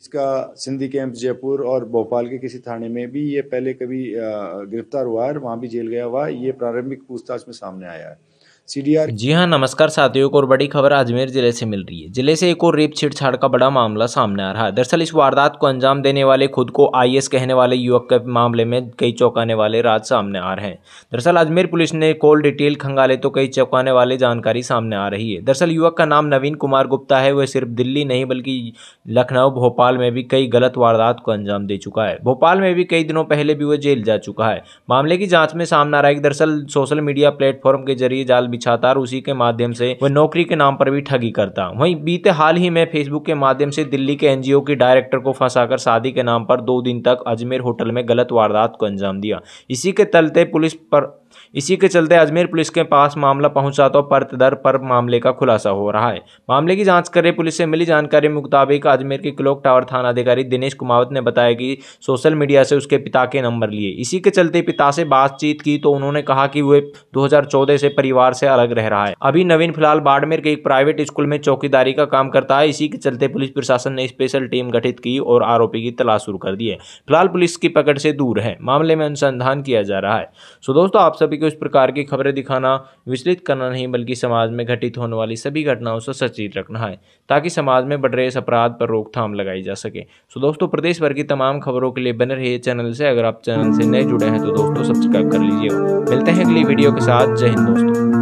इसका सिंधी कैंप जयपुर और भोपाल के किसी थाने में भी ये पहले कभी गिरफ्तार हुआ है वहाँ भी जेल गया हुआ ये प्रारंभिक पूछताछ में सामने आया है सीडीआर जी हाँ नमस्कार साथियों एक और बड़ी खबर अजमेर जिले से मिल रही है जिले से एक और रेप छेड़छाड़ का बड़ा मामला सामने आ रहा है दरअसल इस वारदात को अंजाम देने वाले खुद को आईएस कहने वाले युवक के मामले में कई चौंकाने वाले राज सामने आ रहे हैं दरअसल अजमेर पुलिस ने कॉल डिटेल खंगाले तो कई चौंकाने वाले जानकारी सामने आ रही है दरअसल युवक का नाम नवीन कुमार गुप्ता है वह सिर्फ दिल्ली नहीं बल्कि लखनऊ भोपाल में भी कई गलत वारदात को अंजाम दे चुका है भोपाल में भी कई दिनों पहले भी वह जेल जा चुका है मामले की जाँच में सामने आ रहा है दरअसल सोशल मीडिया प्लेटफॉर्म के जरिए जाल छाता और उसी के माध्यम से वह नौकरी के नाम पर भी ठगी करता वहीं बीते हाल ही में फेसबुक के माध्यम से दिल्ली के एनजीओ के डायरेक्टर को फंसाकर शादी के नाम पर दो दिन तक अजमेर होटल में गलत वारदात को अंजाम दिया इसी के तलते पुलिस पर इसी के चलते अजमेर पुलिस के पास मामला पहुंचा तो परत दर पर मामले का खुलासा हो रहा है मामले की जांच कर रहे पुलिस से मिली जानकारी के मुताबिक अजमेर के क्लोक टावर थाना अधिकारी दिनेश कुमावत ने बताया कि सोशल मीडिया से उसके पिता के नंबर लिए इसी के चलते पिता से बातचीत की तो उन्होंने कहा कि वे 2014 से परिवार से अलग रह रहा है अभी नवीन फिलहाल बाड़मेर के एक प्राइवेट स्कूल में चौकीदारी का काम करता है इसी के चलते पुलिस प्रशासन ने स्पेशल टीम गठित की और आरोपी की तलाश शुरू कर दी है फिलहाल पुलिस की पकड़ से दूर है मामले में अनुसंधान किया जा रहा है सो दोस्तों आप सभी को इस प्रकार की खबरें दिखाना विचलित करना नहीं बल्कि समाज में घटित होने वाली सभी घटनाओं से सचेत रखना है ताकि समाज में बढ़ रहे इस अपराध पर रोकथाम लगाई जा सके सो दोस्तों प्रदेश भर की तमाम खबरों के लिए बने रहिए चैनल से अगर आप चैनल से नए जुड़े हैं तो दोस्तों सब्सक्राइब कर लीजिए मिलते हैं अगली वीडियो के साथ जय हिंद दोस्तों